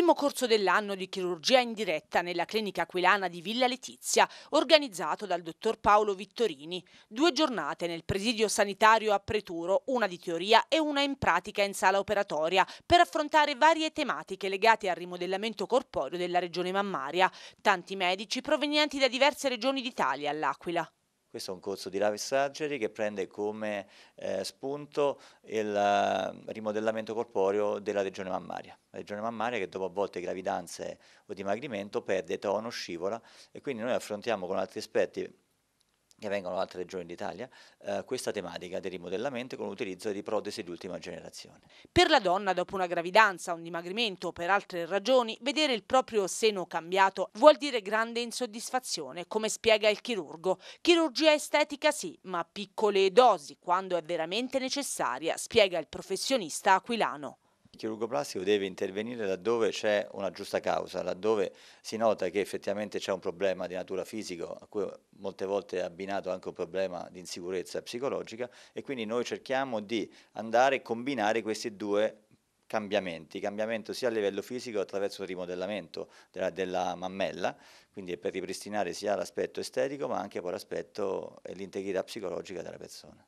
primo corso dell'anno di chirurgia in diretta nella clinica aquilana di Villa Letizia, organizzato dal dottor Paolo Vittorini. Due giornate nel presidio sanitario a Preturo, una di teoria e una in pratica in sala operatoria, per affrontare varie tematiche legate al rimodellamento corporeo della regione mammaria. Tanti medici provenienti da diverse regioni d'Italia all'Aquila. Questo è un corso di Lave Surgery che prende come eh, spunto il eh, rimodellamento corporeo della regione mammaria. La regione mammaria che dopo a volte gravidanze o dimagrimento perde tono, scivola e quindi noi affrontiamo con altri aspetti che vengono da altre regioni d'Italia, eh, questa tematica del rimodellamento con l'utilizzo di protesi di ultima generazione. Per la donna, dopo una gravidanza, un dimagrimento o per altre ragioni, vedere il proprio seno cambiato vuol dire grande insoddisfazione, come spiega il chirurgo. Chirurgia estetica sì, ma piccole dosi, quando è veramente necessaria, spiega il professionista aquilano. Il chirurgo plastico deve intervenire laddove c'è una giusta causa, laddove si nota che effettivamente c'è un problema di natura fisico, a cui molte volte è abbinato anche un problema di insicurezza psicologica e quindi noi cerchiamo di andare a combinare questi due cambiamenti, cambiamento sia a livello fisico attraverso il rimodellamento della, della mammella, quindi per ripristinare sia l'aspetto estetico ma anche l'aspetto e l'integrità psicologica della persona.